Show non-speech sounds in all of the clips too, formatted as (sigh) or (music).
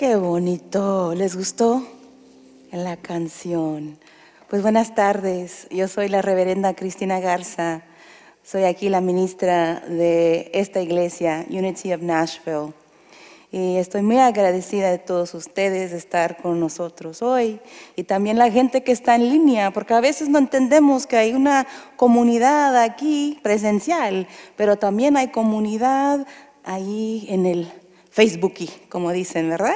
Qué bonito, ¿les gustó la canción? Pues buenas tardes, yo soy la reverenda Cristina Garza, soy aquí la ministra de esta iglesia, Unity of Nashville, y estoy muy agradecida de todos ustedes de estar con nosotros hoy y también la gente que está en línea, porque a veces no entendemos que hay una comunidad aquí presencial, pero también hay comunidad ahí en el Facebook, como dicen, ¿verdad?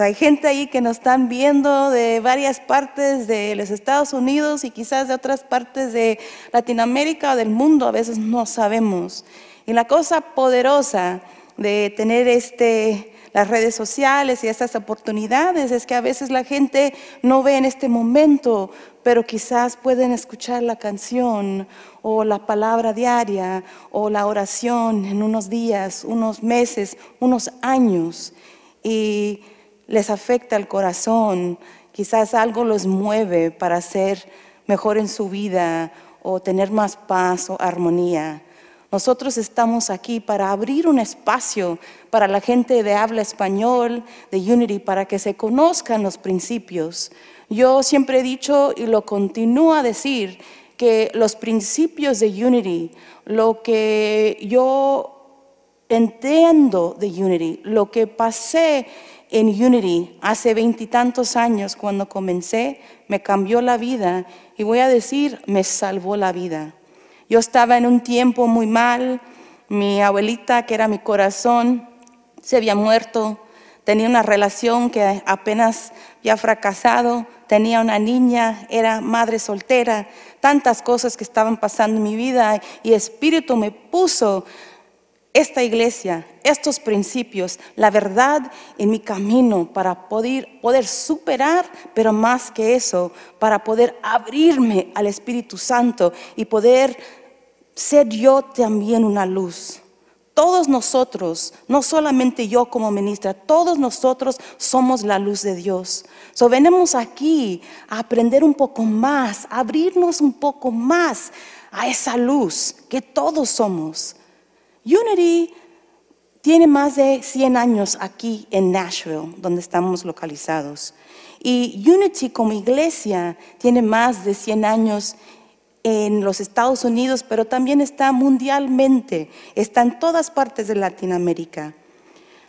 hay gente ahí que nos están viendo de varias partes de los Estados Unidos y quizás de otras partes de Latinoamérica o del mundo, a veces no sabemos. Y la cosa poderosa de tener este, las redes sociales y estas oportunidades es que a veces la gente no ve en este momento, pero quizás pueden escuchar la canción o la palabra diaria o la oración en unos días, unos meses, unos años. Y les afecta el corazón, quizás algo los mueve para ser mejor en su vida o tener más paz o armonía. Nosotros estamos aquí para abrir un espacio para la gente de habla español, de Unity, para que se conozcan los principios. Yo siempre he dicho y lo continúo a decir que los principios de Unity, lo que yo entiendo de Unity, lo que pasé en Unity hace veintitantos años cuando comencé, me cambió la vida y voy a decir, me salvó la vida. Yo estaba en un tiempo muy mal, mi abuelita, que era mi corazón, se había muerto, tenía una relación que apenas había fracasado, tenía una niña, era madre soltera, tantas cosas que estaban pasando en mi vida y espíritu me puso esta iglesia, estos principios, la verdad en mi camino para poder, poder superar, pero más que eso, para poder abrirme al Espíritu Santo y poder ser yo también una luz. Todos nosotros, no solamente yo como ministra, todos nosotros somos la luz de Dios. So venimos aquí a aprender un poco más, a abrirnos un poco más a esa luz que todos somos. Unity tiene más de 100 años aquí en Nashville, donde estamos localizados. Y Unity como iglesia tiene más de 100 años en los Estados Unidos, pero también está mundialmente, está en todas partes de Latinoamérica.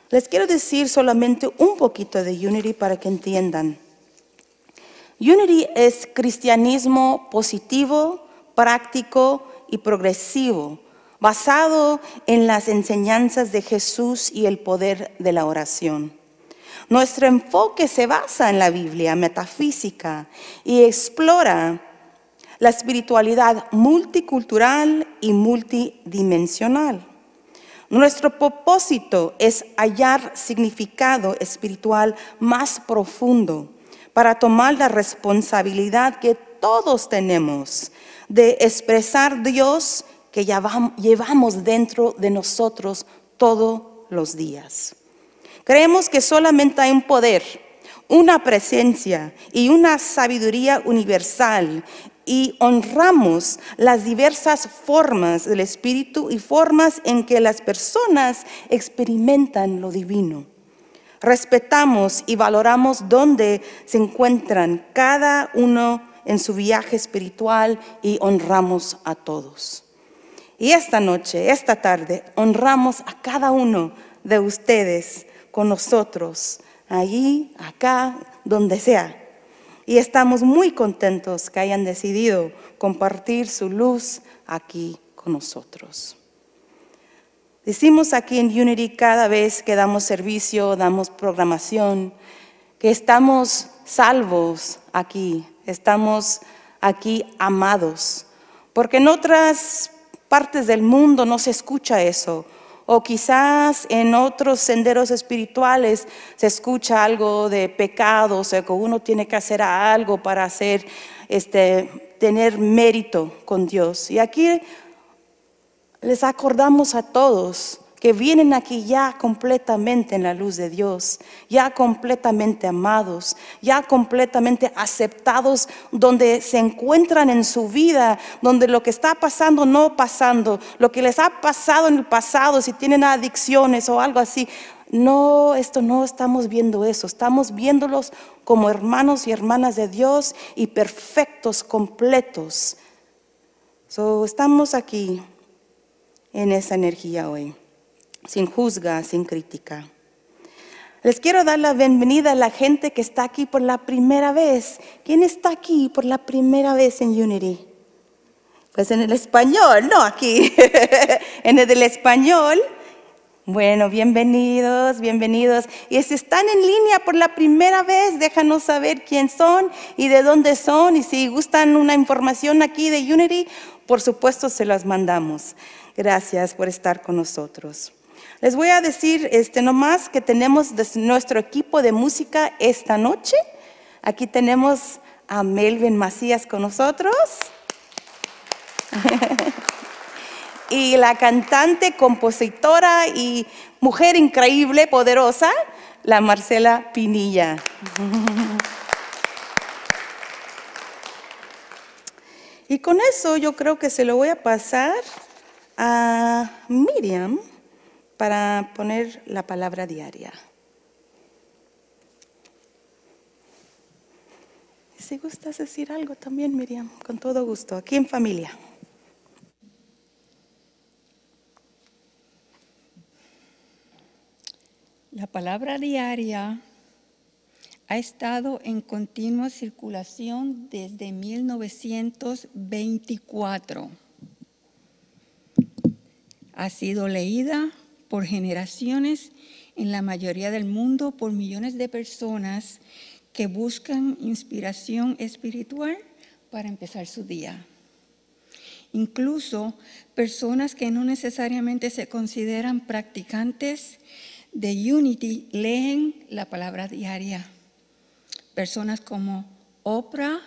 Les quiero decir solamente un poquito de Unity para que entiendan. Unity es cristianismo positivo, práctico y progresivo basado en las enseñanzas de Jesús y el poder de la oración. Nuestro enfoque se basa en la Biblia metafísica y explora la espiritualidad multicultural y multidimensional. Nuestro propósito es hallar significado espiritual más profundo para tomar la responsabilidad que todos tenemos de expresar Dios que llevamos dentro de nosotros todos los días. Creemos que solamente hay un poder, una presencia y una sabiduría universal y honramos las diversas formas del Espíritu y formas en que las personas experimentan lo divino. Respetamos y valoramos dónde se encuentran cada uno en su viaje espiritual y honramos a todos. Y esta noche, esta tarde, honramos a cada uno de ustedes con nosotros, allí, acá, donde sea. Y estamos muy contentos que hayan decidido compartir su luz aquí con nosotros. Decimos aquí en Unity cada vez que damos servicio, damos programación, que estamos salvos aquí, estamos aquí amados, porque en otras partes del mundo no se escucha eso. O quizás en otros senderos espirituales se escucha algo de pecado, o sea, que uno tiene que hacer algo para hacer, este, tener mérito con Dios. Y aquí les acordamos a todos que vienen aquí ya completamente en la luz de Dios, ya completamente amados, ya completamente aceptados, donde se encuentran en su vida, donde lo que está pasando no pasando, lo que les ha pasado en el pasado, si tienen adicciones o algo así, no, esto no estamos viendo eso, estamos viéndolos como hermanos y hermanas de Dios y perfectos, completos. estamos aquí en esa energía hoy sin juzga, sin crítica. Les quiero dar la bienvenida a la gente que está aquí por la primera vez. ¿Quién está aquí por la primera vez en Unity? Pues en el español, no aquí, (laughs) en el del español. Bueno, bienvenidos, bienvenidos. Y si están en línea por la primera vez, déjanos saber quién son y de dónde son. Y si gustan una información aquí de Unity, por supuesto se las mandamos. Gracias por estar con nosotros. Les voy a decir este, nomás que tenemos nuestro equipo de música esta noche. Aquí tenemos a Melvin Macías con nosotros. (laughs) y la cantante, compositora y mujer increíble, poderosa, la Marcela Pinilla. (laughs) y con eso yo creo que se lo voy a pasar a Miriam para poner la palabra diaria. Si gustas decir algo también, Miriam, con todo gusto, aquí en familia. La palabra diaria ha estado en continua circulación desde 1924. Ha sido leída por generaciones en la mayoría del mundo, por millones de personas que buscan inspiración espiritual para empezar su día. Incluso personas que no necesariamente se consideran practicantes de Unity leen la palabra diaria. Personas como Oprah,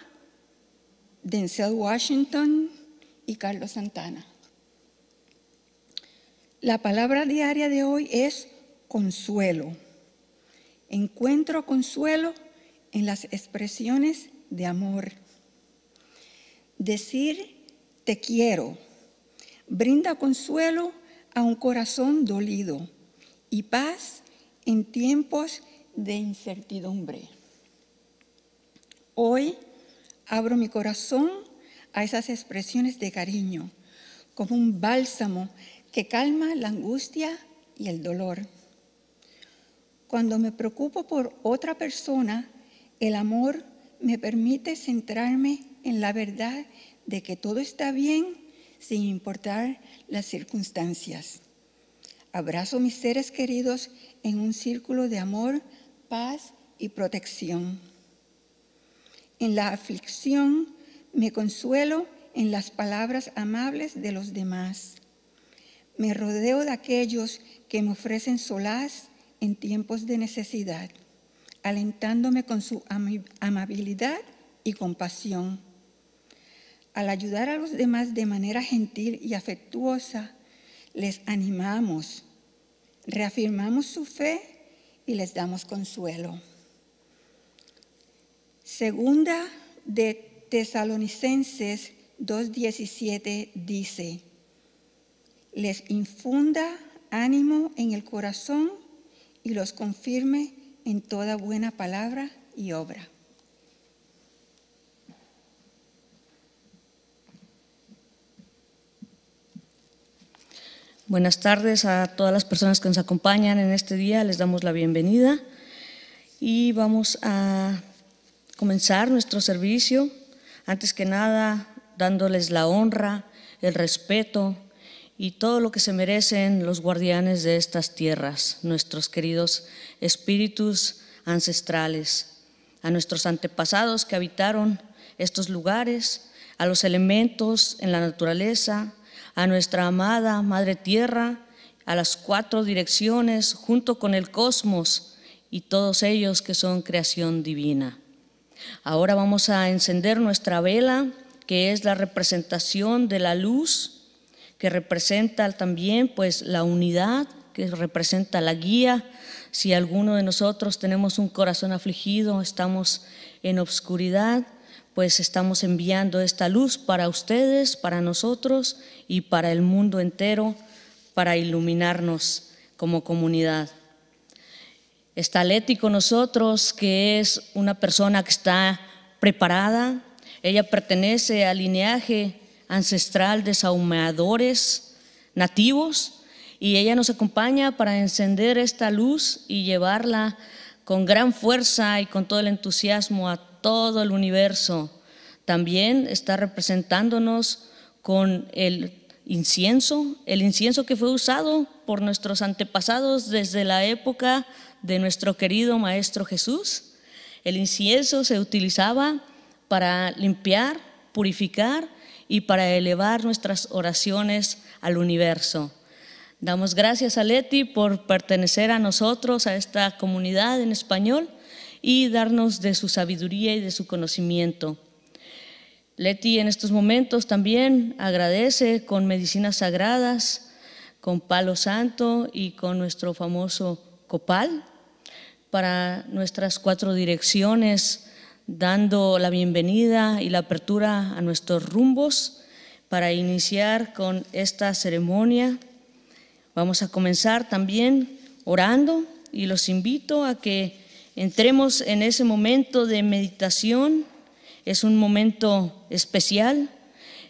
Denzel Washington y Carlos Santana. La palabra diaria de hoy es consuelo. Encuentro consuelo en las expresiones de amor. Decir te quiero brinda consuelo a un corazón dolido y paz en tiempos de incertidumbre. Hoy abro mi corazón a esas expresiones de cariño como un bálsamo que calma la angustia y el dolor. Cuando me preocupo por otra persona, el amor me permite centrarme en la verdad de que todo está bien sin importar las circunstancias. Abrazo mis seres queridos en un círculo de amor, paz y protección. En la aflicción me consuelo en las palabras amables de los demás. Me rodeo de aquellos que me ofrecen solaz en tiempos de necesidad, alentándome con su amabilidad y compasión. Al ayudar a los demás de manera gentil y afectuosa, les animamos, reafirmamos su fe y les damos consuelo. Segunda de Tesalonicenses 2.17 dice, les infunda ánimo en el corazón y los confirme en toda buena palabra y obra. Buenas tardes a todas las personas que nos acompañan en este día. Les damos la bienvenida y vamos a comenzar nuestro servicio. Antes que nada, dándoles la honra, el respeto y todo lo que se merecen los guardianes de estas tierras, nuestros queridos espíritus ancestrales, a nuestros antepasados que habitaron estos lugares, a los elementos en la naturaleza, a nuestra amada Madre Tierra, a las cuatro direcciones, junto con el cosmos y todos ellos que son creación divina. Ahora vamos a encender nuestra vela, que es la representación de la luz, que representa también pues la unidad, que representa la guía. Si alguno de nosotros tenemos un corazón afligido, estamos en obscuridad, pues estamos enviando esta luz para ustedes, para nosotros y para el mundo entero, para iluminarnos como comunidad. Está Leti con nosotros, que es una persona que está preparada, ella pertenece al lineaje ancestral de sahumadores nativos y ella nos acompaña para encender esta luz y llevarla con gran fuerza y con todo el entusiasmo a todo el universo. También está representándonos con el incienso, el incienso que fue usado por nuestros antepasados desde la época de nuestro querido Maestro Jesús. El incienso se utilizaba para limpiar, purificar y para elevar nuestras oraciones al universo. Damos gracias a Leti por pertenecer a nosotros, a esta comunidad en español y darnos de su sabiduría y de su conocimiento. Leti en estos momentos también agradece con medicinas sagradas, con palo santo y con nuestro famoso copal para nuestras cuatro direcciones dando la bienvenida y la apertura a nuestros rumbos para iniciar con esta ceremonia. Vamos a comenzar también orando y los invito a que entremos en ese momento de meditación. Es un momento especial,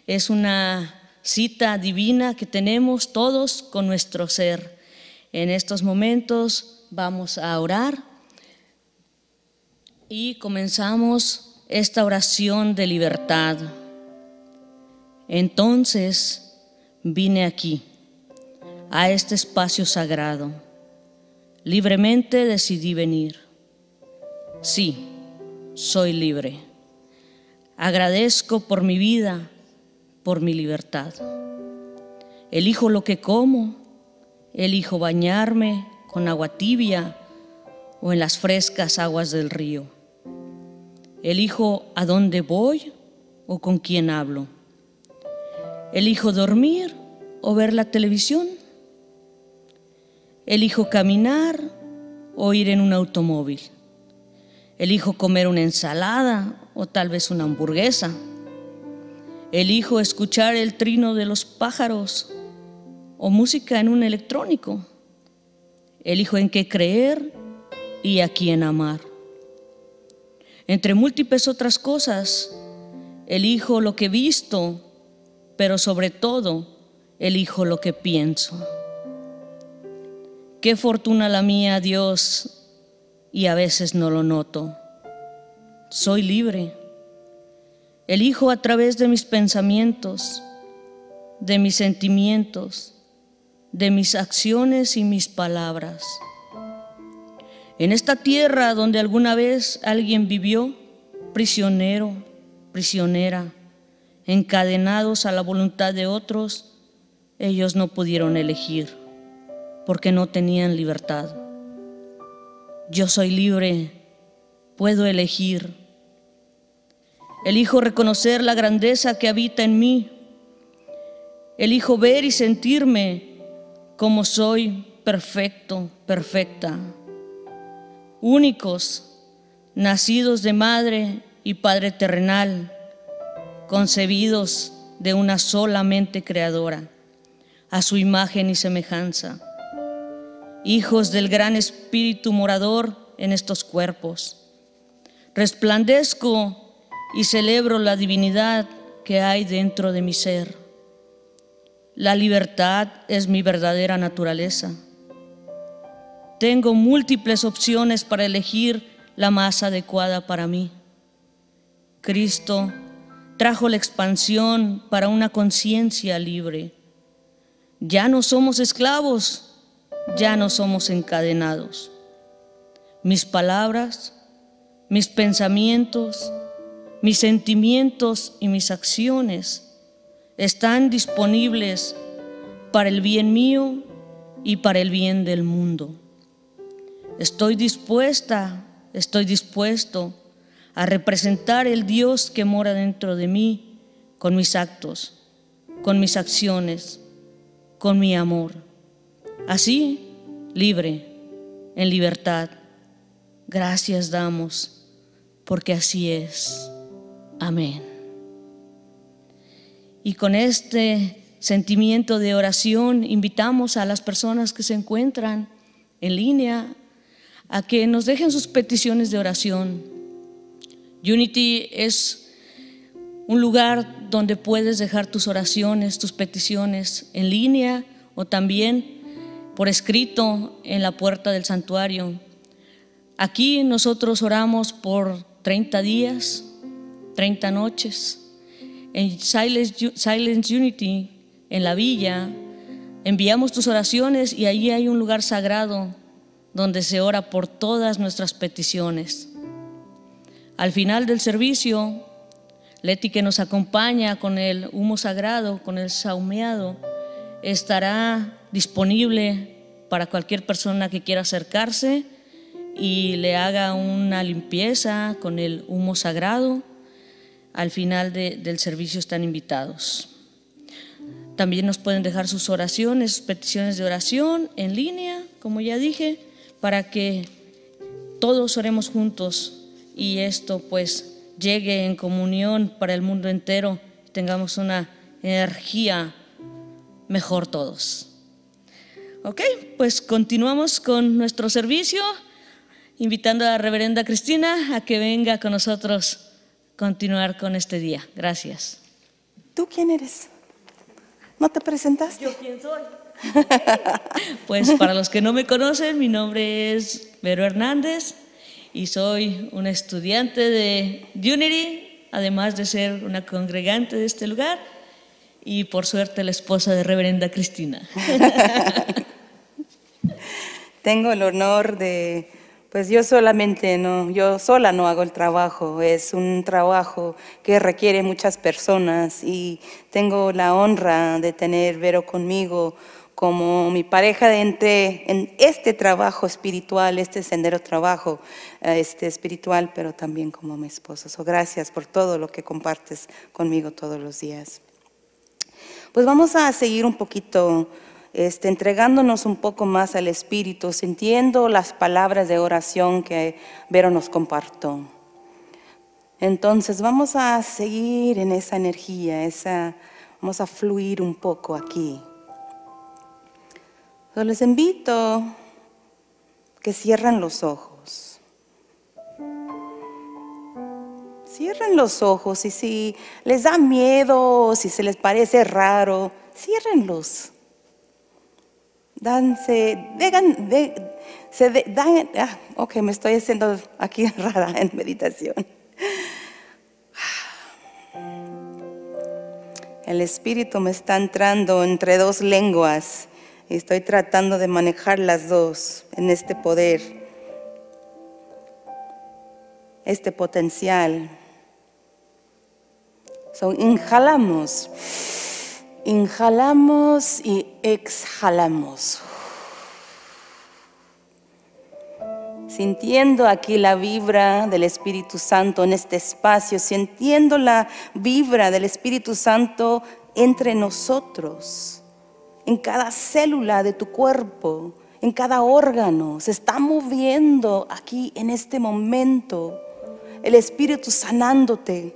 es una cita divina que tenemos todos con nuestro ser. En estos momentos vamos a orar y comenzamos esta oración de libertad. Entonces vine aquí, a este espacio sagrado. Libremente decidí venir. Sí, soy libre. Agradezco por mi vida, por mi libertad. Elijo lo que como, elijo bañarme con agua tibia o en las frescas aguas del río Elijo a dónde voy o con quién hablo. Elijo dormir o ver la televisión. Elijo caminar o ir en un automóvil. Elijo comer una ensalada o tal vez una hamburguesa. Elijo escuchar el trino de los pájaros o música en un electrónico. Elijo en qué creer y a quién amar. Entre múltiples otras cosas, elijo lo que he visto, pero sobre todo, elijo lo que pienso. Qué fortuna la mía, Dios, y a veces no lo noto. Soy libre. Elijo a través de mis pensamientos, de mis sentimientos, de mis acciones y mis palabras. En esta tierra donde alguna vez alguien vivió, prisionero, prisionera, encadenados a la voluntad de otros, ellos no pudieron elegir porque no tenían libertad. Yo soy libre, puedo elegir. Elijo reconocer la grandeza que habita en mí. Elijo ver y sentirme como soy perfecto, perfecta únicos, nacidos de madre y padre terrenal, concebidos de una sola mente creadora, a su imagen y semejanza, hijos del gran espíritu morador en estos cuerpos. Resplandezco y celebro la divinidad que hay dentro de mi ser. La libertad es mi verdadera naturaleza tengo múltiples opciones para elegir la más adecuada para mí. Cristo trajo la expansión para una conciencia libre. Ya no somos esclavos, ya no somos encadenados. Mis palabras, mis pensamientos, mis sentimientos y mis acciones están disponibles para el bien mío y para el bien del mundo. Estoy dispuesta, estoy dispuesto a representar el Dios que mora dentro de mí con mis actos, con mis acciones, con mi amor. Así, libre, en libertad. Gracias damos, porque así es. Amén. Y con este sentimiento de oración invitamos a las personas que se encuentran en línea a que nos dejen sus peticiones de oración. Unity es un lugar donde puedes dejar tus oraciones, tus peticiones en línea o también por escrito en la puerta del santuario. Aquí nosotros oramos por 30 días, 30 noches. En Silence, Silence Unity, en la villa, enviamos tus oraciones y allí hay un lugar sagrado donde se ora por todas nuestras peticiones. Al final del servicio, Leti que nos acompaña con el humo sagrado, con el saumeado, estará disponible para cualquier persona que quiera acercarse y le haga una limpieza con el humo sagrado. Al final del servicio están invitados. También nos pueden dejar sus oraciones, sus peticiones de oración en línea, como ya dije para que todos oremos juntos y esto pues llegue en comunión para el mundo entero, tengamos una energía mejor todos. Ok, pues continuamos con nuestro servicio, invitando a la reverenda Cristina a que venga con nosotros continuar con este día. Gracias. ¿Tú quién eres? ¿No te presentaste? Yo quién soy. (laughs) Pues para los que no me conocen, mi nombre es Vero Hernández y soy una estudiante de Unity, además de ser una congregante de este lugar y por suerte la esposa de Reverenda Cristina. (laughs) Tengo el honor de, pues yo solamente no, yo sola no hago el trabajo, es un trabajo que requiere muchas personas y tengo la honra de tener Vero conmigo como mi pareja entre en este trabajo espiritual, este sendero trabajo eh, este espiritual, pero también como mi esposo. So, gracias por todo lo que compartes conmigo todos los días. Pues vamos a seguir un poquito este, entregándonos un poco más al Espíritu, sintiendo las palabras de oración que Vero nos compartió. Entonces vamos a seguir en esa energía, vamos a fluir un poco aquí les invito que cierren los ojos. Cierren los ojos y si les da miedo, si se les parece raro, ciérrenlos. Danse, se dan, ah, ok, me estoy haciendo aquí (laughs) rara en meditación. El espíritu me está entrando entre dos lenguas estoy tratando de manejar las dos en este poder, este potencial. inhalamos, inhalamos y exhalamos. Sintiendo aquí la vibra del Espíritu Santo en este espacio, sintiendo la vibra del Espíritu Santo entre nosotros en cada célula de tu cuerpo, en cada órgano. Se está moviendo aquí en este momento. El Espíritu sanándote.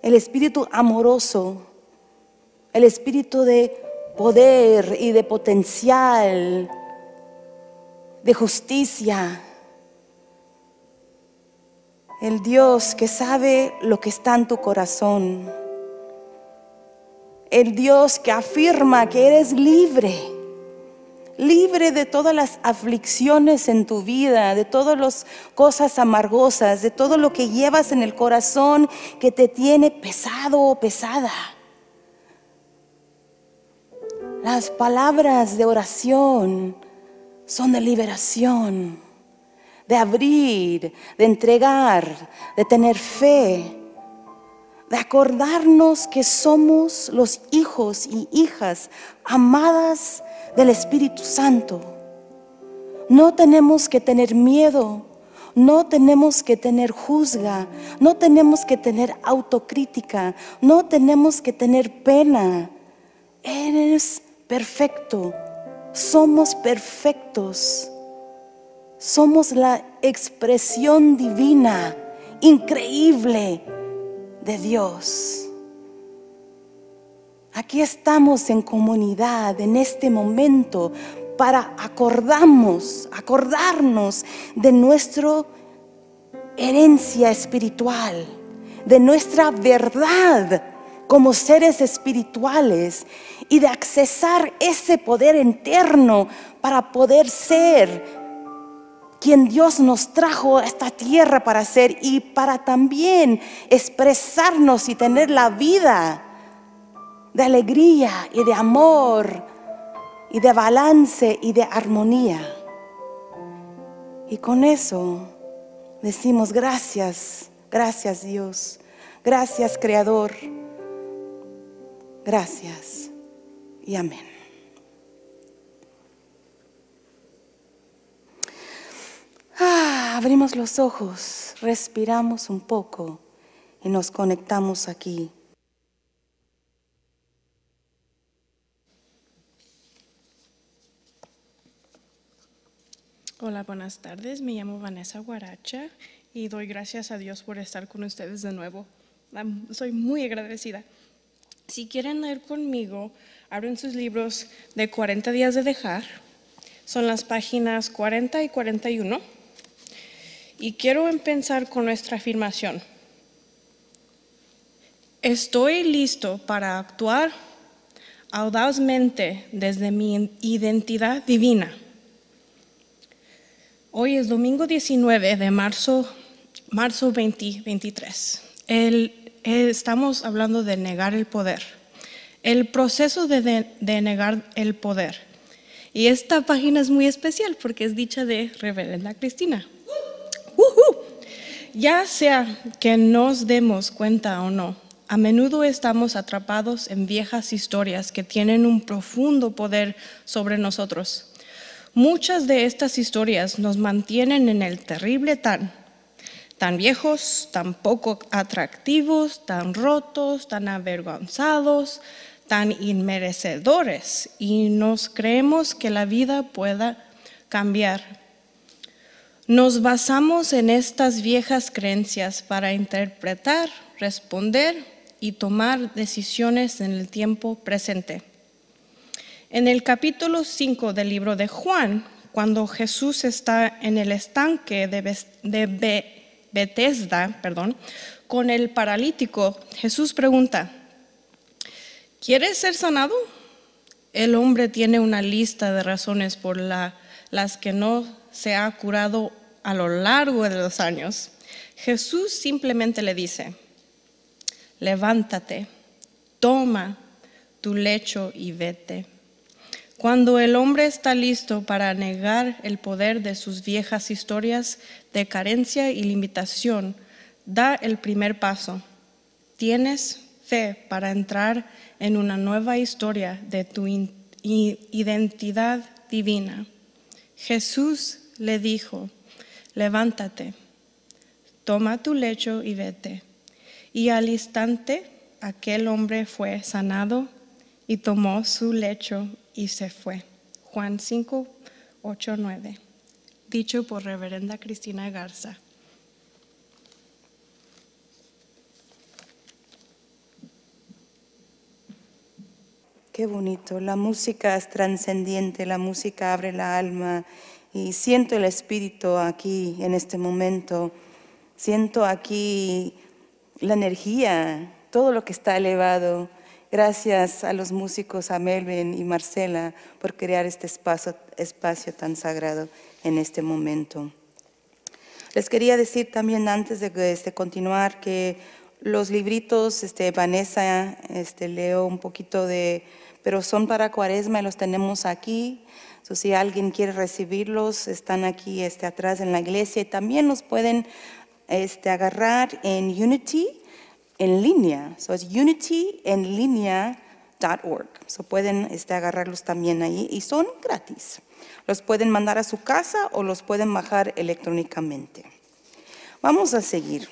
El Espíritu amoroso. El Espíritu de poder y de potencial. De justicia. El Dios que sabe lo que está en tu corazón el Dios que afirma que eres libre, libre de todas las aflicciones en tu vida, de todas las cosas amargosas, de todo lo que llevas en el corazón que te tiene pesado o pesada. Las palabras de oración son de liberación, de abrir, de entregar, de tener fe de acordarnos que somos los hijos y hijas amadas del Espíritu Santo. No tenemos que tener miedo, no tenemos que tener juzga, no tenemos que tener autocrítica, no tenemos que tener pena. Eres perfecto, somos perfectos, somos la expresión divina, increíble de Dios. Aquí estamos en comunidad en este momento para acordamos, acordarnos de nuestra herencia espiritual, de nuestra verdad como seres espirituales y de accesar ese poder interno para poder ser quien Dios nos trajo a esta tierra para ser y para también expresarnos y tener la vida de alegría y de amor y de balance y de armonía. Y con eso decimos gracias, gracias Dios, gracias Creador, gracias y amén. Ah, abrimos los ojos, respiramos un poco y nos conectamos aquí. Hola, buenas tardes. Me llamo Vanessa Guaracha y doy gracias a Dios por estar con ustedes de nuevo. Soy muy agradecida. Si quieren ir conmigo, abren sus libros de 40 días de dejar. Son las páginas 40 y 41. Y quiero empezar con nuestra afirmación. Estoy listo para actuar audazmente desde mi identidad divina. Hoy es domingo 19 de marzo, marzo 2023. estamos hablando de negar el poder, el proceso de, negar el poder. Y esta página es muy especial porque es dicha de Reverenda Cristina. Ya sea que nos demos cuenta o no, a menudo estamos atrapados en viejas historias que tienen un profundo poder sobre nosotros. Muchas de estas historias nos mantienen en el terrible tan, tan viejos, tan poco atractivos, tan rotos, tan avergonzados, tan inmerecedores y nos creemos que la vida pueda cambiar nos basamos en estas viejas creencias para interpretar, responder y tomar decisiones en el tiempo presente. En el capítulo 5 del libro de Juan, cuando Jesús está en el estanque de, Bethesda, perdón, con el paralítico, Jesús pregunta, ¿quieres ser sanado? El hombre tiene una lista de razones por las que no se ha curado a lo largo de los años, Jesús simplemente le dice, levántate, toma tu lecho y vete. Cuando el hombre está listo para negar el poder de sus viejas historias de carencia y limitación, da el primer paso. Tienes fe para entrar en una nueva historia de tu identidad divina. Jesús le dijo, levántate, toma tu lecho y vete. Y al instante aquel hombre fue sanado y tomó su lecho y se fue. Juan 5, 8, 9. Dicho por Reverenda Cristina Garza. Qué bonito, la música es trascendiente, la música abre la alma y siento el Espíritu aquí en este momento, siento aquí la energía, todo lo que está elevado. Gracias a los músicos, a Melvin y Marcela, por crear este espacio, tan sagrado en este momento. Les quería decir también antes de este, continuar que los libritos, este, Vanessa, este, leo un poquito de pero son para cuaresma y los tenemos aquí. si alguien quiere recibirlos, están aquí este, atrás en la iglesia y también los pueden este, agarrar en Unity en línea. So, es unityenlinea.org. So, pueden este, agarrarlos también ahí y son gratis. Los pueden mandar a su casa o los pueden bajar electrónicamente. Vamos a seguir.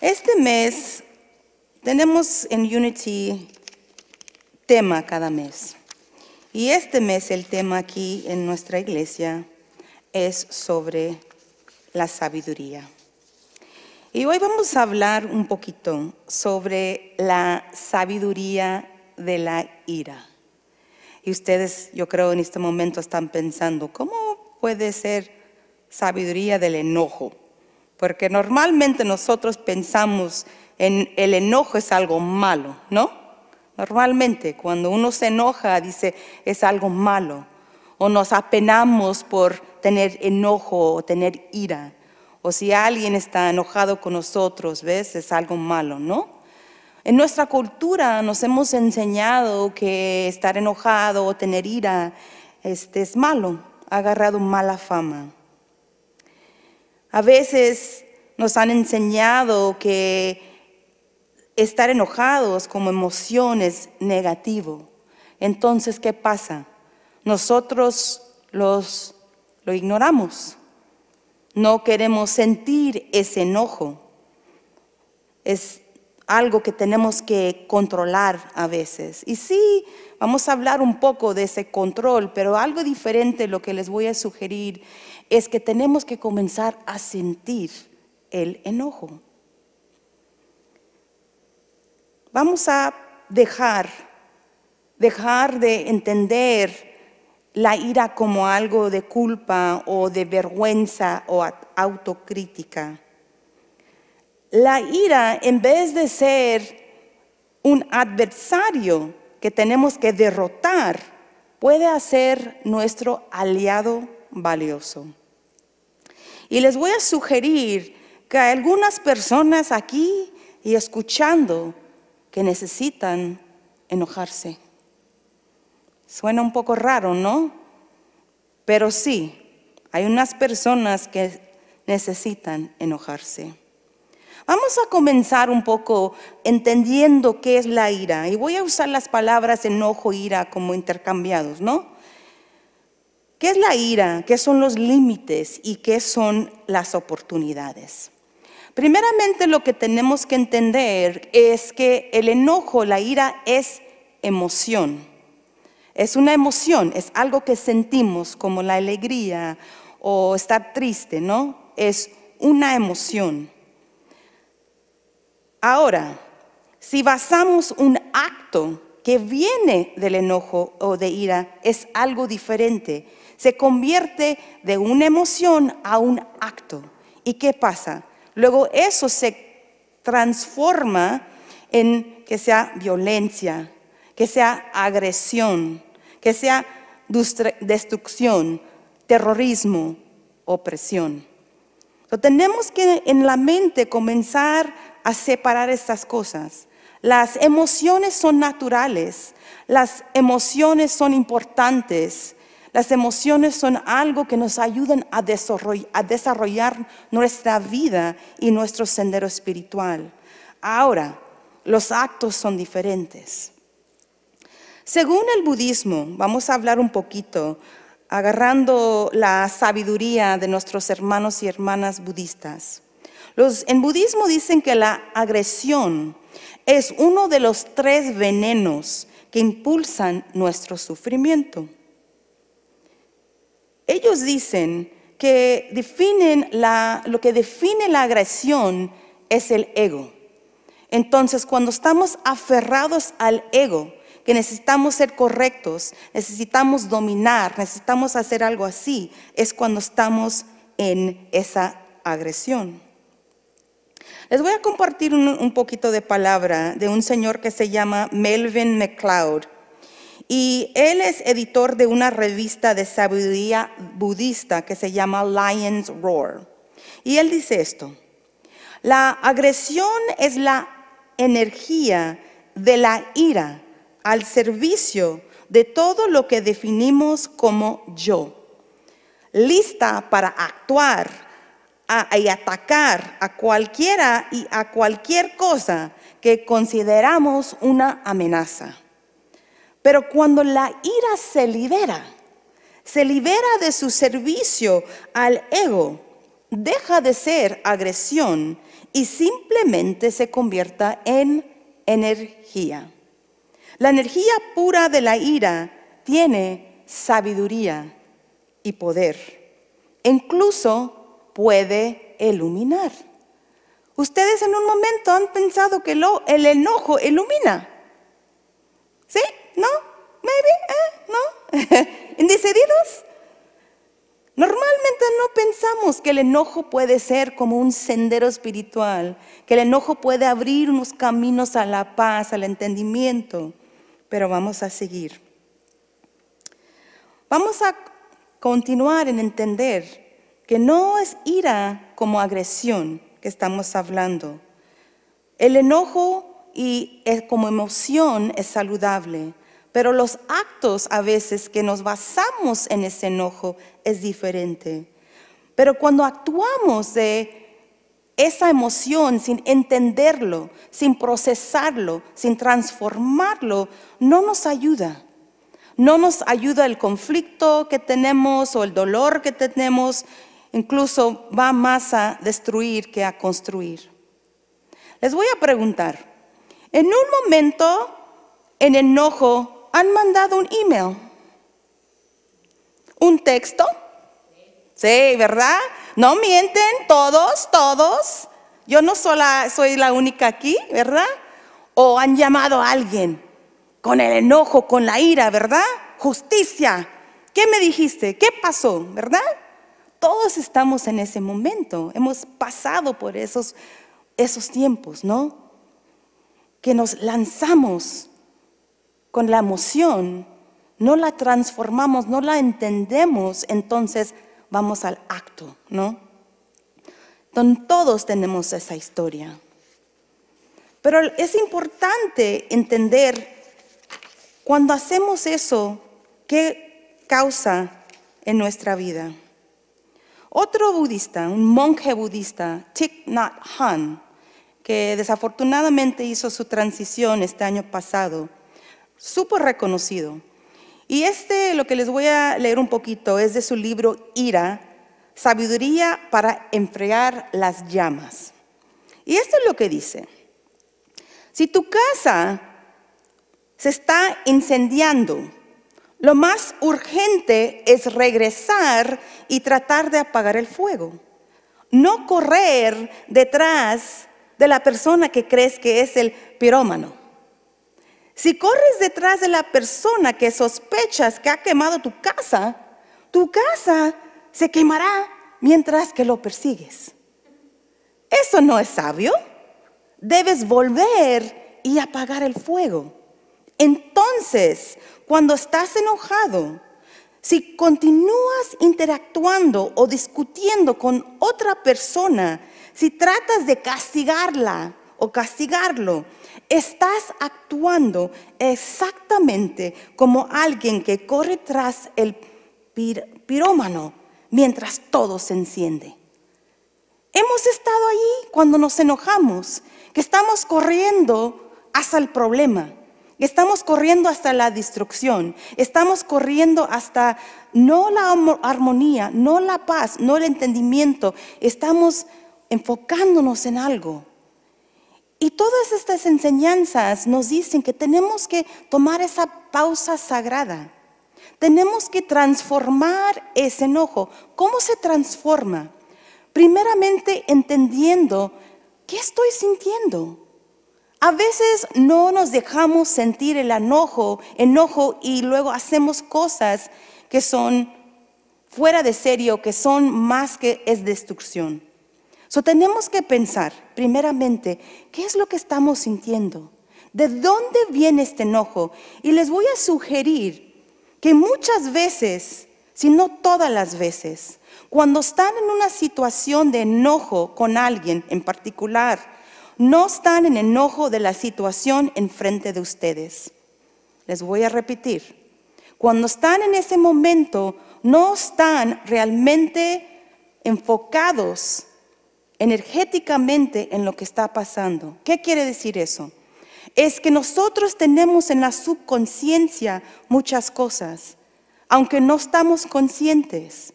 Este mes tenemos en Unity tema cada mes. Y este mes el tema aquí en nuestra iglesia es sobre la sabiduría. Y hoy vamos a hablar un poquito sobre la sabiduría de la ira. Y ustedes, yo creo, en este momento están pensando, ¿cómo puede ser sabiduría del enojo? Porque normalmente nosotros pensamos en el enojo es algo malo, ¿no? Normalmente cuando uno se enoja dice es algo malo o nos apenamos por tener enojo o tener ira. O si alguien está enojado con nosotros, ¿ves? Es algo malo, ¿no? En nuestra cultura nos hemos enseñado que estar enojado o tener ira este, es malo, ha agarrado mala fama. A veces nos han enseñado que estar enojados como emociones negativo. Entonces, ¿qué pasa? Nosotros los, lo ignoramos. No queremos sentir ese enojo. Es algo que tenemos que controlar a veces. Y sí, vamos a hablar un poco de ese control, pero algo diferente lo que les voy a sugerir es que tenemos que comenzar a sentir el enojo. Vamos a dejar, dejar de entender la ira como algo de culpa o de vergüenza o autocrítica. La ira, en vez de ser un adversario que tenemos que derrotar, puede ser nuestro aliado valioso. Y les voy a sugerir que algunas personas aquí y escuchando necesitan enojarse. Suena un poco raro, ¿no? Pero sí, hay unas personas que necesitan enojarse. Vamos a comenzar un poco entendiendo qué es la ira. Y voy a usar las palabras enojo, ira como intercambiados, ¿no? ¿Qué es la ira? ¿Qué son los límites? ¿Y qué son las oportunidades? Primeramente lo que tenemos que entender es que el enojo, la ira es emoción. Es una emoción, es algo que sentimos como la alegría o estar triste, ¿no? Es una emoción. Ahora, si basamos un acto que viene del enojo o de ira, es algo diferente. Se convierte de una emoción a un acto. ¿Y qué pasa? Luego eso se transforma en que sea violencia, que sea agresión, que sea destrucción, terrorismo, opresión. tenemos que en la mente comenzar a separar estas cosas. Las emociones son naturales, las emociones son importantes, las emociones son algo que nos ayudan a desarrollar, nuestra vida y nuestro sendero espiritual. Ahora, los actos son diferentes. Según el budismo, vamos a hablar un poquito agarrando la sabiduría de nuestros hermanos y hermanas budistas. en budismo dicen que la agresión es uno de los tres venenos que impulsan nuestro sufrimiento. Ellos dicen que lo que define la agresión es el ego. Entonces, cuando estamos aferrados al ego, que necesitamos ser correctos, necesitamos dominar, necesitamos hacer algo así, es cuando estamos en esa agresión. Les voy a compartir un poquito de palabra de un señor que se llama Melvin McLeod. Y él es editor de una revista de sabiduría budista que se llama Lion's Roar. Y él dice esto, la agresión es la energía de la ira al servicio de todo lo que definimos como yo, lista para actuar y atacar a cualquiera y a cualquier cosa que consideramos una amenaza. Pero cuando la ira se libera, se libera de su servicio al ego, deja de ser agresión y simplemente se convierta en energía. La energía pura de la ira tiene sabiduría y poder. Incluso puede iluminar. Ustedes en un momento han pensado que el enojo ilumina. ¿Sí? ¿No? ¿Maybe? ¿Eh? ¿No? (laughs) ¿Indecididos? Normalmente no pensamos que el enojo puede ser como un sendero espiritual, que el enojo puede abrir unos caminos a la paz, al entendimiento, pero vamos a seguir. Vamos a continuar en entender que no es ira como agresión que estamos hablando. El enojo y eh, como emoción es saludable, pero los actos a veces que nos basamos en ese enojo es diferente. Pero cuando actuamos de esa emoción sin entenderlo, sin procesarlo, sin transformarlo, no nos ayuda. No nos ayuda el conflicto que tenemos o el dolor que tenemos, incluso va más a destruir que a construir. Les voy a preguntar, en un momento en enojo han mandado un email, un texto. Sí, ¿verdad? No mienten todos, todos. Yo no sola, soy la única aquí, ¿verdad? O han llamado a alguien con el enojo, con la ira, ¿verdad? Justicia. ¿Qué me dijiste? ¿Qué pasó? ¿Verdad? Todos estamos en ese momento. Hemos pasado por esos, esos tiempos, ¿no? Que nos lanzamos con la emoción, no la transformamos, no la entendemos, entonces vamos al acto, ¿no? todos tenemos esa historia. Pero es importante entender cuando hacemos eso, qué causa en nuestra vida. Otro budista, un monje budista, Thich Nhat Hanh, que desafortunadamente hizo su transición este año pasado, súper reconocido. Y este, lo que les voy a leer un poquito, es de su libro Ira, Sabiduría para enfriar las llamas. Y esto es lo que dice. Si tu casa se está incendiando, lo más urgente es regresar y tratar de apagar el fuego. No correr detrás de la persona que crees que es el pirómano. Si corres detrás de la persona que sospechas que ha quemado tu casa, tu casa se quemará mientras que lo persigues. Eso no es sabio. Debes volver y apagar el fuego. Entonces, cuando estás enojado, si continúas interactuando o discutiendo con otra persona, si tratas de castigarla o castigarlo, Estás actuando exactamente como alguien que corre tras el pirómano mientras todo se enciende. Hemos estado ahí cuando nos enojamos, que estamos corriendo hasta el problema, que estamos corriendo hasta la destrucción, estamos corriendo hasta no la armonía, no la paz, no el entendimiento, estamos enfocándonos en algo y todas estas enseñanzas nos dicen que tenemos que tomar esa pausa sagrada. Tenemos que transformar ese enojo. ¿Cómo se transforma? Primeramente entendiendo qué estoy sintiendo. A veces no nos dejamos sentir el enojo, enojo y luego hacemos cosas que son fuera de serio, que son más que es destrucción tenemos que pensar, primeramente, ¿qué es lo que estamos sintiendo? ¿De dónde viene este enojo? Y les voy a sugerir que muchas veces, si no todas las veces, cuando están en una situación de enojo con alguien en particular, no están en enojo de la situación enfrente de ustedes. Les voy a repetir, cuando están en ese momento, no están realmente enfocados energéticamente en lo que está pasando. ¿Qué quiere decir eso? Es que nosotros tenemos en la subconsciencia muchas cosas, aunque no estamos conscientes.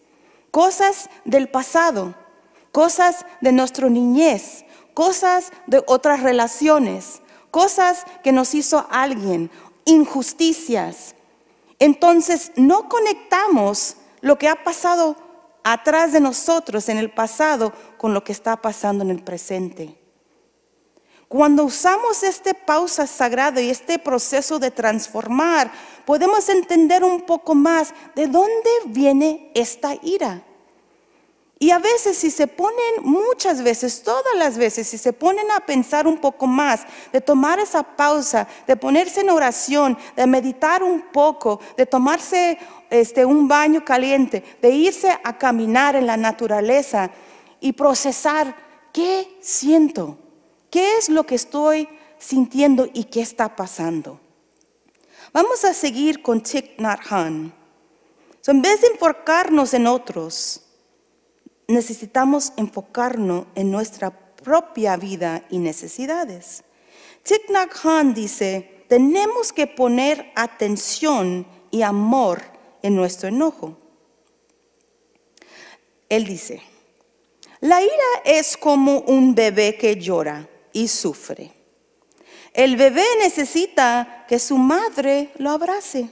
Cosas del pasado, cosas de nuestra niñez, cosas de otras relaciones, cosas que nos hizo alguien, injusticias. Entonces no conectamos lo que ha pasado atrás de nosotros en el pasado con lo que está pasando en el presente. Cuando usamos este pausa sagrado y este proceso de transformar, podemos entender un poco más de dónde viene esta ira. Y a veces si se ponen, muchas veces, todas las veces, si se ponen a pensar un poco más, de tomar esa pausa, de ponerse en oración, de meditar un poco, de tomarse este, un baño caliente, de irse a caminar en la naturaleza y procesar qué siento, qué es lo que estoy sintiendo y qué está pasando. Vamos a seguir con Thich Nhat Hanh. en vez de enfocarnos en otros, necesitamos enfocarnos en nuestra propia vida y necesidades. Thich Nhat dice, tenemos que poner atención y amor en nuestro enojo. Él dice, la ira es como un bebé que llora y sufre. El bebé necesita que su madre lo abrace.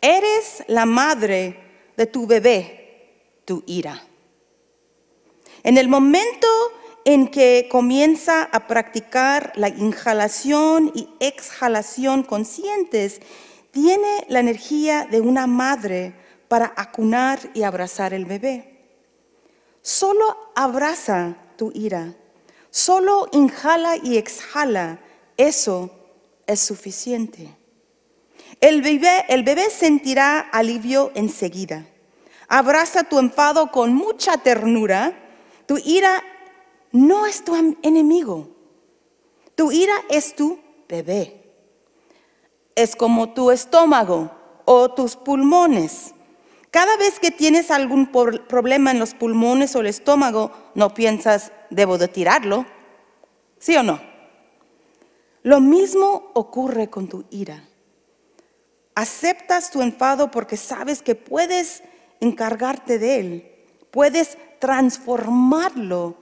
Eres la madre de tu bebé, tu ira. En el momento en que comienza a practicar la inhalación y exhalación conscientes, tiene la energía de una madre para acunar y abrazar el bebé. Solo abraza tu ira, solo inhala y exhala, eso es suficiente. El bebé, el bebé sentirá alivio enseguida. Abraza tu enfado con mucha ternura tu ira no es tu enemigo. Tu ira es tu bebé. Es como tu estómago o tus pulmones. Cada vez que tienes algún problema en los pulmones o el estómago, no piensas, debo de tirarlo. ¿Sí o no? Lo mismo ocurre con tu ira. Aceptas tu enfado porque sabes que puedes encargarte de él, puedes transformarlo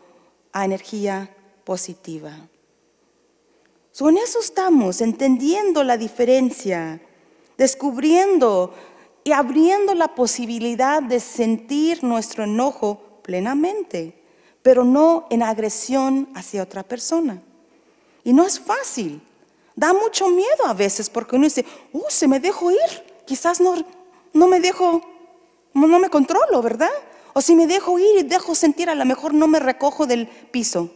a energía positiva. Son eso estamos, entendiendo la diferencia, descubriendo y abriendo la posibilidad de sentir nuestro enojo plenamente, pero no en agresión hacia otra persona. Y no es fácil. Da mucho miedo a veces porque uno dice, uh, se me dejo ir, quizás no, no me dejo, no me controlo, ¿verdad? O si me dejo ir y dejo sentir, a lo mejor no me recojo del piso.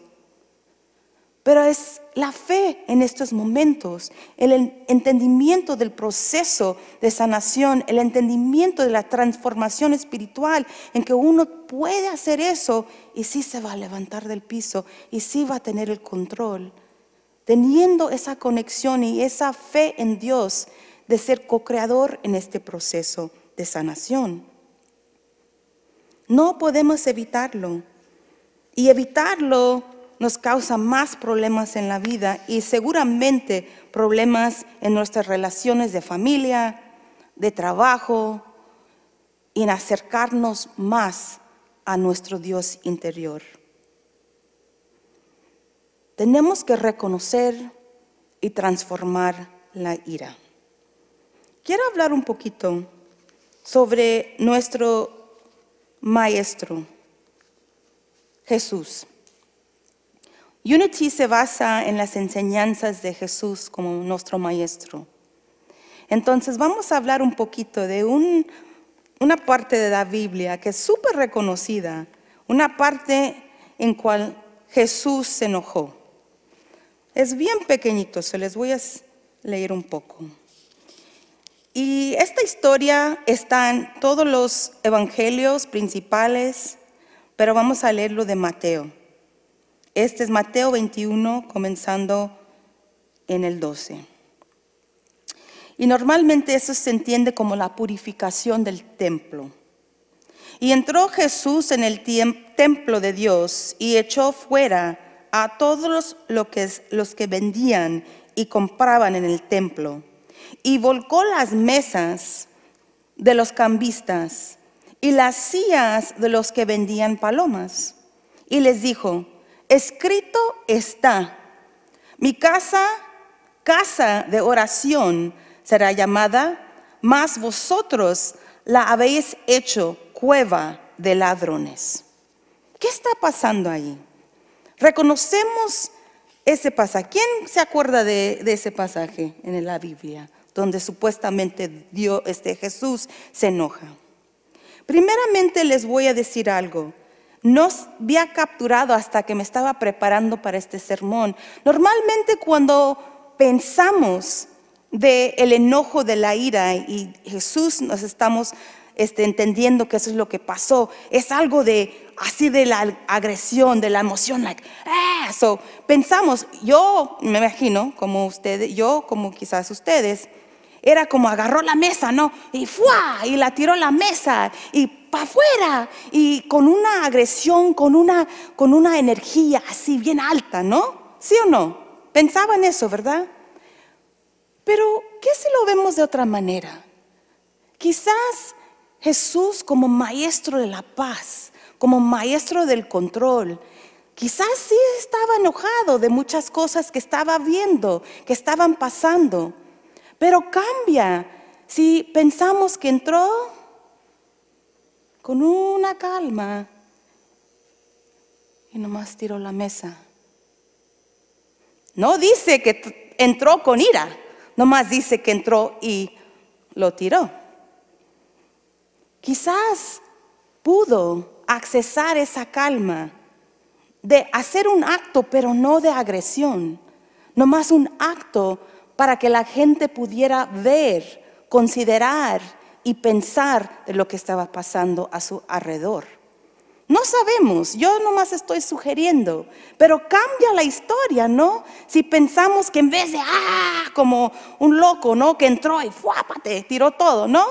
Pero es la fe en estos momentos, el entendimiento del proceso de sanación, el entendimiento de la transformación espiritual, en que uno puede hacer eso y sí se va a levantar del piso y sí va a tener el control. Teniendo esa conexión y esa fe en Dios de ser co-creador en este proceso de sanación. No podemos evitarlo. Y evitarlo nos causa más problemas en la vida y seguramente problemas en nuestras relaciones de familia, de trabajo, y en acercarnos más a nuestro Dios interior. Tenemos que reconocer y transformar la ira. Quiero hablar un poquito sobre nuestro maestro, Jesús. Unity se basa en las enseñanzas de Jesús como nuestro maestro. Entonces vamos a hablar un poquito de una parte de la Biblia que es súper reconocida, una parte en cual Jesús se enojó. Es bien pequeñito, se les voy a leer un poco. Y esta historia está en todos los evangelios principales, pero vamos a leerlo de Mateo. Este es Mateo 21, comenzando en el 12. Y normalmente eso se entiende como la purificación del templo. Y entró Jesús en el templo de Dios y echó fuera a todos que, los que vendían y compraban en el templo y volcó las mesas de los cambistas y las sillas de los que vendían palomas. Y les dijo, escrito está, mi casa, casa de oración será llamada, mas vosotros la habéis hecho cueva de ladrones. ¿Qué está pasando ahí? Reconocemos ese pasaje. ¿Quién se acuerda de, de ese pasaje en la Biblia? donde supuestamente Dios, este, Jesús se enoja. Primeramente les voy a decir algo. No había capturado hasta que me estaba preparando para este sermón. Normalmente cuando pensamos del el enojo de la ira y Jesús nos estamos este, entendiendo que eso es lo que pasó, es algo de así de la agresión, de la emoción, like, ah", pensamos, yo me imagino, como ustedes, yo como quizás ustedes, era como agarró la mesa, ¿no? Y fue, Y la tiró la mesa y para afuera. Y con una agresión, con una, con una energía así bien alta, ¿no? ¿Sí o no? Pensaba en eso, ¿verdad? Pero, ¿qué si lo vemos de otra manera? Quizás Jesús como maestro de la paz, como maestro del control, quizás sí estaba enojado de muchas cosas que estaba viendo, que estaban pasando. Pero cambia si pensamos que entró con una calma y nomás tiró la mesa. No dice que entró con ira, nomás dice que entró y lo tiró. Quizás pudo accesar esa calma de hacer un acto, pero no de agresión, nomás un acto para que la gente pudiera ver, considerar y pensar de lo que estaba pasando a su alrededor. No sabemos, yo nomás estoy sugiriendo, pero cambia la historia, ¿no? Si pensamos que en vez de, ah, como un loco, ¿no? Que entró y fuápate, tiró todo, ¿no?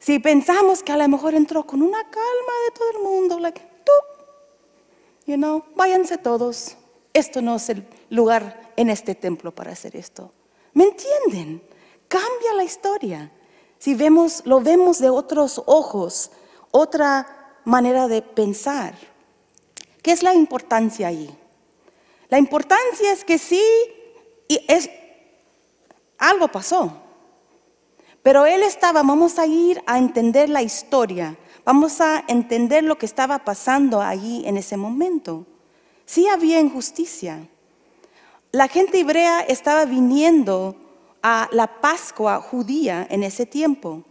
Si pensamos que a lo mejor entró con una calma de todo el mundo, like, tú, you know, váyanse todos, esto no es el lugar en este templo para hacer esto. ¿Me entienden? Cambia la historia. Si vemos, lo vemos de otros ojos, otra manera de pensar. ¿Qué es la importancia ahí? La importancia es que sí, y es, algo pasó. Pero él estaba, vamos a ir a entender la historia, vamos a entender lo que estaba pasando allí en ese momento. Sí había injusticia, la gente hebrea estaba viniendo a la Pascua judía en ese tiempo.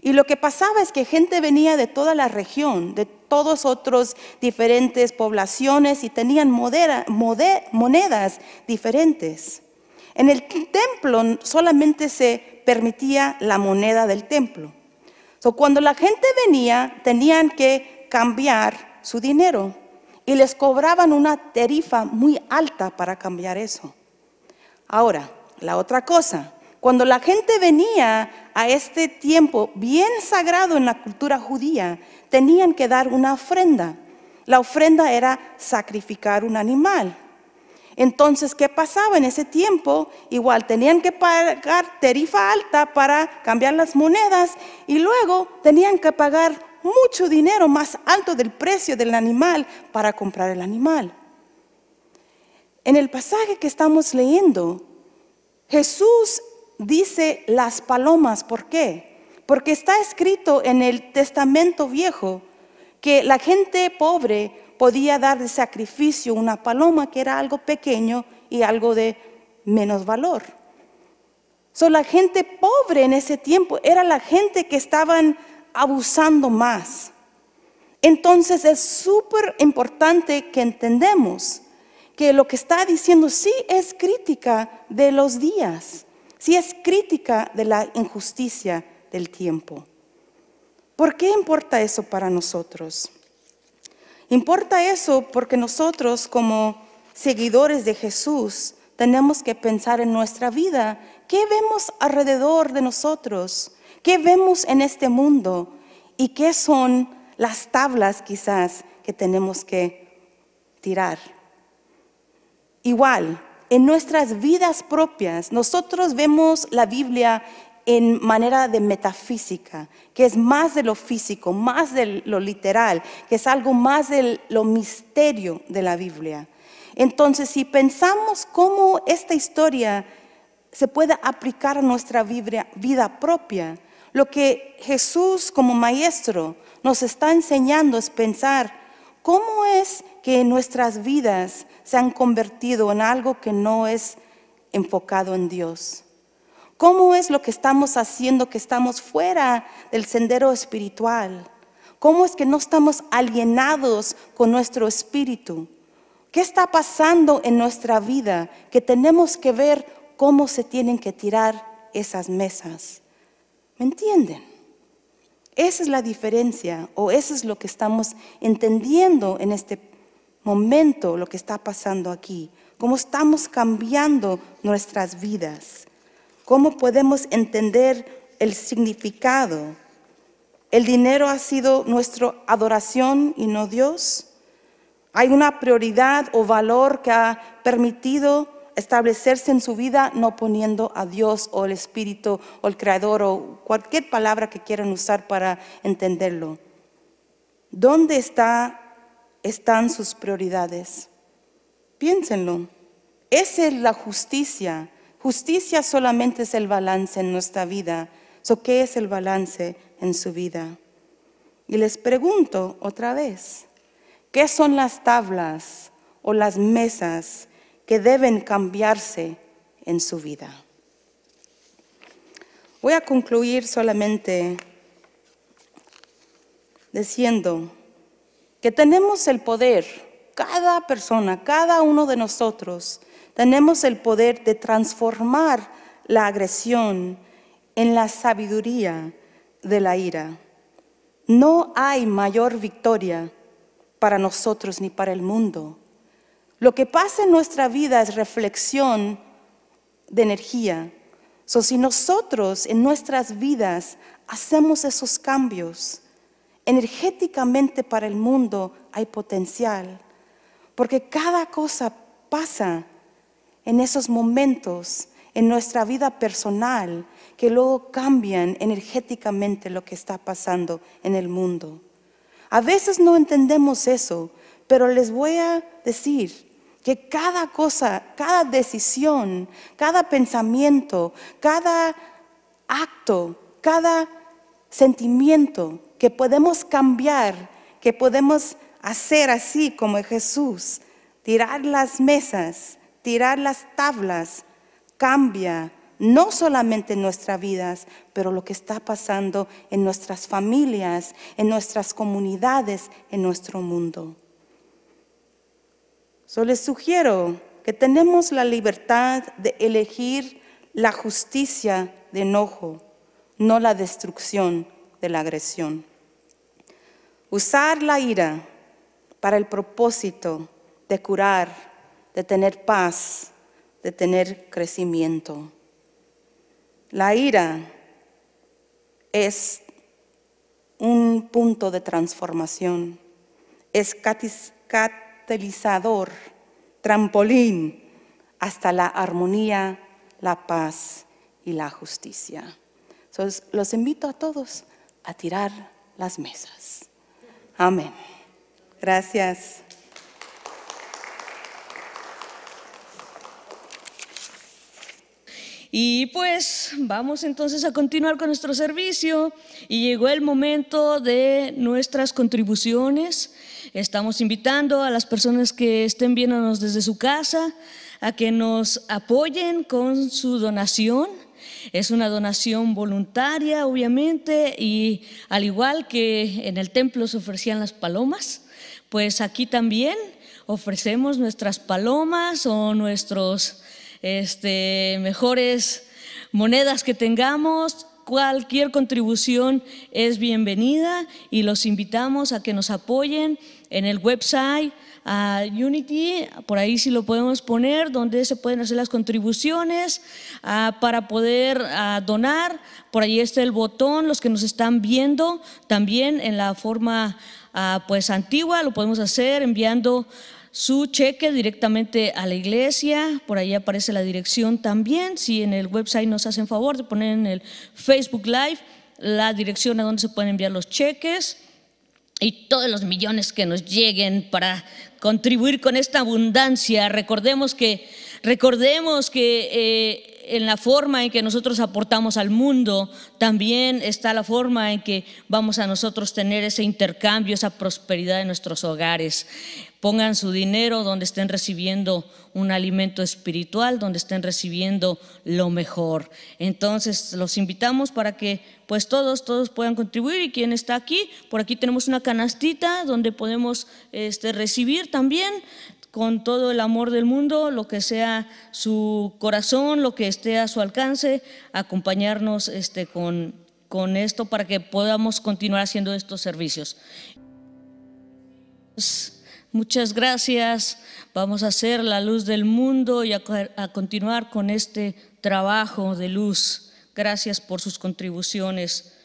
Y lo que pasaba es que gente venía de toda la región, de todos otras diferentes poblaciones y tenían monedas diferentes. En el templo solamente se permitía la moneda del templo. So, cuando la gente venía, tenían que cambiar su dinero y les cobraban una tarifa muy alta para cambiar eso. Ahora, la otra cosa, cuando la gente venía a este tiempo bien sagrado en la cultura judía, tenían que dar una ofrenda. La ofrenda era sacrificar un animal. Entonces, ¿qué pasaba en ese tiempo? Igual tenían que pagar tarifa alta para cambiar las monedas y luego tenían que pagar mucho dinero más alto del precio del animal para comprar el animal. En el pasaje que estamos leyendo, Jesús dice las palomas, ¿por qué? Porque está escrito en el Testamento Viejo que la gente pobre podía dar de sacrificio una paloma que era algo pequeño y algo de menos valor. So, la gente pobre en ese tiempo era la gente que estaban abusando más. Entonces es súper importante que entendemos que lo que está diciendo sí es crítica de los días, sí es crítica de la injusticia del tiempo. ¿Por qué importa eso para nosotros? Importa eso porque nosotros como seguidores de Jesús tenemos que pensar en nuestra vida. ¿Qué vemos alrededor de nosotros? ¿Qué vemos en este mundo? ¿Y qué son las tablas quizás que tenemos que tirar? Igual, en nuestras vidas propias, nosotros vemos la Biblia en manera de metafísica, que es más de lo físico, más de lo literal, que es algo más de lo misterio de la Biblia. Entonces, si pensamos cómo esta historia se puede aplicar a nuestra vida propia, lo que Jesús como maestro nos está enseñando es pensar cómo es que nuestras vidas se han convertido en algo que no es enfocado en Dios. ¿Cómo es lo que estamos haciendo que estamos fuera del sendero espiritual? ¿Cómo es que no estamos alienados con nuestro espíritu? ¿Qué está pasando en nuestra vida que tenemos que ver cómo se tienen que tirar esas mesas? ¿Me entienden? Esa es la diferencia o eso es lo que estamos entendiendo en este momento, lo que está pasando aquí, cómo estamos cambiando nuestras vidas, cómo podemos entender el significado. El dinero ha sido nuestra adoración y no Dios. Hay una prioridad o valor que ha permitido establecerse en su vida no poniendo a Dios o el Espíritu o el Creador o cualquier palabra que quieran usar para entenderlo. ¿Dónde están sus prioridades? Piénsenlo. Esa es la justicia. Justicia solamente es el balance en nuestra vida. So, ¿Qué es el balance en su vida? Y les pregunto otra vez, ¿qué son las tablas o las mesas que deben cambiarse en su vida. Voy a concluir solamente diciendo que tenemos el poder, cada persona, cada uno de nosotros, tenemos el poder de transformar la agresión en la sabiduría de la ira. No hay mayor victoria para nosotros ni para el mundo lo que pasa en nuestra vida es reflexión de energía. So, si nosotros en nuestras vidas hacemos esos cambios, energéticamente para el mundo hay potencial, porque cada cosa pasa en esos momentos en nuestra vida personal que luego cambian energéticamente lo que está pasando en el mundo. A veces no entendemos eso, pero les voy a decir, que cada cosa, cada decisión, cada pensamiento, cada acto, cada sentimiento que podemos cambiar, que podemos hacer así como Jesús, tirar las mesas, tirar las tablas, cambia no solamente en nuestras vidas, pero lo que está pasando en nuestras familias, en nuestras comunidades, en nuestro mundo. So, les sugiero que tenemos la libertad de elegir la justicia de enojo, no la destrucción de la agresión. Usar la ira para el propósito de curar, de tener paz, de tener crecimiento. La ira es un punto de transformación, es catis, trampolín hasta la armonía, la paz y la justicia. Entonces, los invito a todos a tirar las mesas. Amén. Gracias. Y pues vamos entonces a continuar con nuestro servicio y llegó el momento de nuestras contribuciones. Estamos invitando a las personas que estén viéndonos desde su casa a que nos apoyen con su donación. Es una donación voluntaria, obviamente, y al igual que en el templo se ofrecían las palomas, pues aquí también ofrecemos nuestras palomas o nuestros este, mejores monedas que tengamos, Cualquier contribución es bienvenida y los invitamos a que nos apoyen en el website a Unity, por ahí sí lo podemos poner, donde se pueden hacer las contribuciones ah, para poder ah, donar. Por ahí está el botón, los que nos están viendo también en la forma ah, pues antigua, lo podemos hacer enviando su cheque directamente a la iglesia, por ahí aparece la dirección también, si en el website nos hacen favor de poner en el Facebook Live la dirección a donde se pueden enviar los cheques y todos los millones que nos lleguen para contribuir con esta abundancia. Recordemos que, recordemos que eh, en la forma en que nosotros aportamos al mundo, también está la forma en que vamos a nosotros tener ese intercambio, esa prosperidad en nuestros hogares. Pongan su dinero donde estén recibiendo un alimento espiritual, donde estén recibiendo lo mejor. Entonces, los invitamos para que pues todos, todos puedan contribuir y quien está aquí, por aquí tenemos una canastita donde podemos este, recibir también con todo el amor del mundo, lo que sea su corazón, lo que esté a su alcance, acompañarnos este, con, con esto para que podamos continuar haciendo estos servicios. Pues, muchas gracias. Vamos a ser la luz del mundo y a, a, continuar con este trabajo de luz. Gracias por sus contribuciones.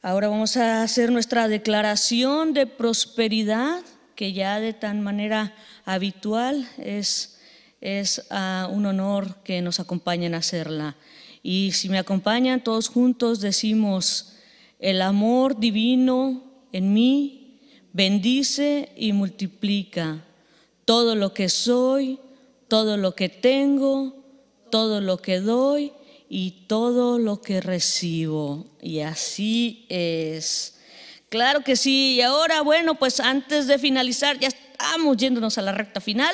Ahora vamos a hacer nuestra declaración de prosperidad, que ya de tan manera habitual, es, es ah, un honor que nos acompañen a hacerla. Y si me acompañan todos juntos, decimos, el amor divino en mí bendice y multiplica todo lo que soy, todo lo que tengo, todo lo que doy y todo lo que recibo. Y así es. Claro que sí. Y ahora, bueno, pues antes de finalizar, ya estamos yéndonos a la recta final,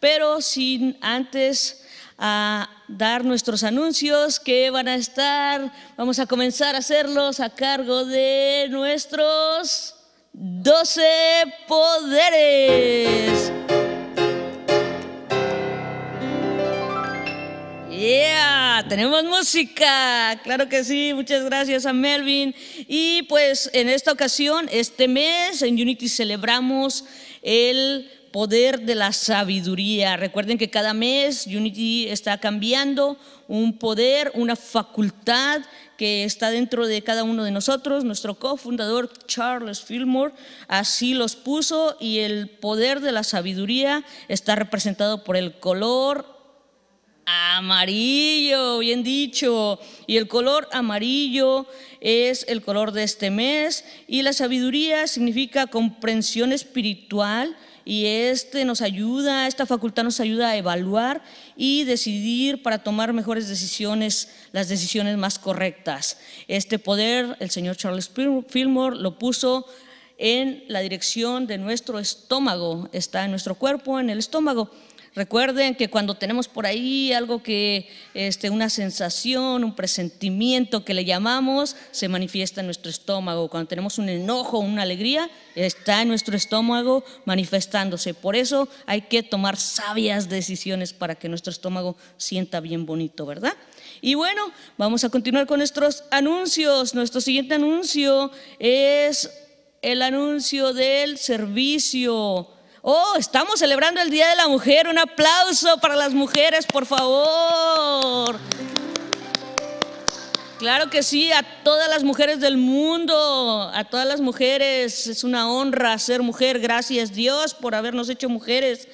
pero sin antes ah, dar nuestros anuncios que van a estar, vamos a comenzar a hacerlos a cargo de nuestros 12 poderes. Ya tenemos música, claro que sí, muchas gracias a Melvin. Y pues en esta ocasión, este mes en Unity celebramos el poder de la sabiduría. Recuerden que cada mes Unity está cambiando un poder, una facultad que está dentro de cada uno de nosotros. Nuestro cofundador Charles Fillmore así los puso y el poder de la sabiduría está representado por el color, Amarillo, bien dicho. Y el color amarillo es el color de este mes. Y la sabiduría significa comprensión espiritual. Y este nos ayuda, esta facultad nos ayuda a evaluar y decidir para tomar mejores decisiones, las decisiones más correctas. Este poder, el señor Charles Fillmore lo puso en la dirección de nuestro estómago, está en nuestro cuerpo, en el estómago. Recuerden que cuando tenemos por ahí algo que, este, una sensación, un presentimiento que le llamamos, se manifiesta en nuestro estómago. Cuando tenemos un enojo, una alegría, está en nuestro estómago manifestándose. Por eso hay que tomar sabias decisiones para que nuestro estómago sienta bien bonito, ¿verdad? Y bueno, vamos a continuar con nuestros anuncios. Nuestro siguiente anuncio es el anuncio del servicio. Oh, estamos celebrando el Día de la Mujer. Un aplauso para las mujeres, por favor. Claro que sí, a todas las mujeres del mundo, a todas las mujeres. Es una honra ser mujer. Gracias Dios por habernos hecho mujeres.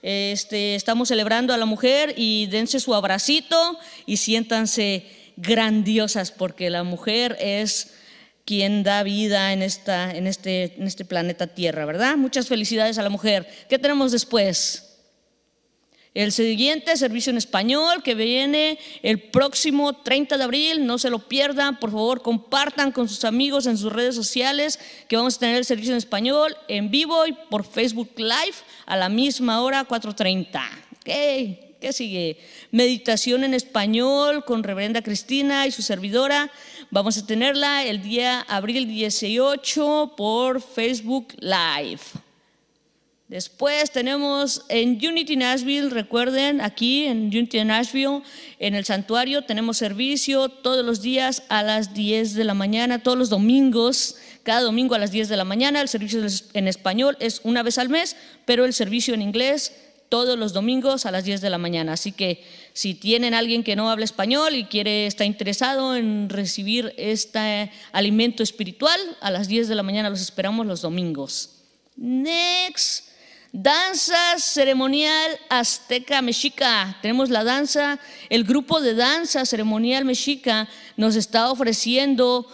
Este, estamos celebrando a la mujer y dense su abracito y siéntanse grandiosas porque la mujer es quien da vida en, esta, en, este, en este planeta Tierra, ¿verdad? Muchas felicidades a la mujer. ¿Qué tenemos después? El siguiente servicio en español que viene el próximo 30 de abril, no se lo pierdan, por favor compartan con sus amigos en sus redes sociales que vamos a tener el servicio en español en vivo y por Facebook Live a la misma hora 4.30. Okay sigue? Meditación en español con Reverenda Cristina y su servidora. Vamos a tenerla el día abril 18 por Facebook Live. Después tenemos en Unity Nashville, recuerden, aquí en Unity Nashville, en el santuario, tenemos servicio todos los días a las 10 de la mañana, todos los domingos cada domingo a las 10 de la mañana. El servicio en español es una vez al mes, pero el servicio en inglés todos los domingos a las 10 de la mañana. Así que si tienen alguien que no habla español y quiere está interesado en recibir este alimento espiritual, a las 10 de la mañana los esperamos los domingos. Next, danza ceremonial azteca mexica. Tenemos la danza, el grupo de danza ceremonial mexica nos está ofreciendo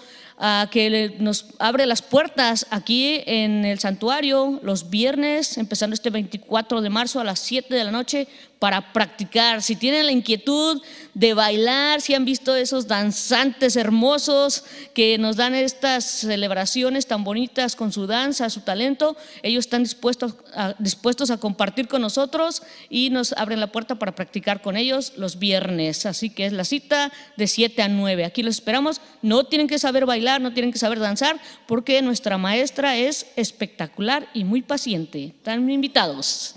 que nos abre las puertas aquí en el santuario los viernes, empezando este 24 de marzo a las 7 de la noche, para practicar, si tienen la inquietud de bailar, si han visto esos danzantes hermosos que nos dan estas celebraciones tan bonitas con su danza, su talento, ellos están dispuestos a, dispuestos a compartir con nosotros y nos abren la puerta para practicar con ellos los viernes. Así que es la cita de 7 a 9. Aquí los esperamos. No tienen que saber bailar, no tienen que saber danzar, porque nuestra maestra es espectacular y muy paciente. Están invitados.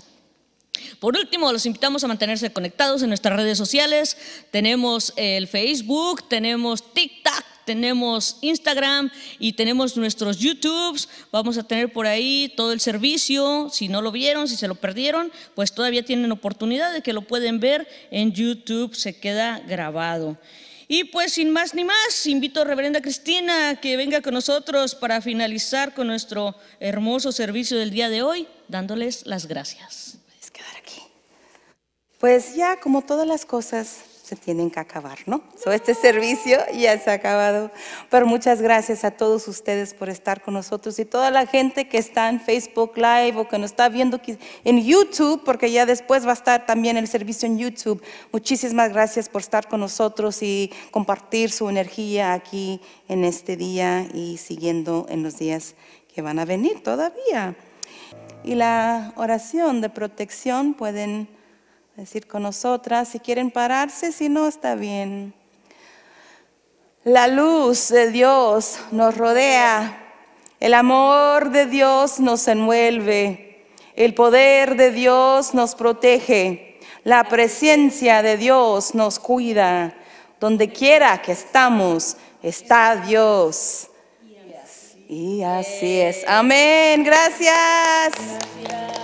Por último, los invitamos a mantenerse conectados en nuestras redes sociales. Tenemos el Facebook, tenemos TikTok, tenemos Instagram y tenemos nuestros YouTubes. Vamos a tener por ahí todo el servicio. Si no lo vieron, si se lo perdieron, pues todavía tienen oportunidad de que lo pueden ver en YouTube. Se queda grabado. Y pues sin más ni más, invito a Reverenda Cristina que venga con nosotros para finalizar con nuestro hermoso servicio del día de hoy, dándoles las gracias. Pues ya, como todas las cosas, se tienen que acabar, ¿no? este servicio ya se ha acabado. Pero muchas gracias a todos ustedes por estar con nosotros y toda la gente que está en Facebook Live o que nos está viendo en YouTube, porque ya después va a estar también el servicio en YouTube. Muchísimas gracias por estar con nosotros y compartir su energía aquí en este día y siguiendo en los días que van a venir todavía. Y la oración de protección pueden decir con nosotras, si quieren pararse, si no, está bien. La luz de Dios nos rodea, el amor de Dios nos envuelve, el poder de Dios nos protege, la presencia de Dios nos cuida. Donde quiera que estamos, está Dios. Y así es. Amén. Gracias. Gracias.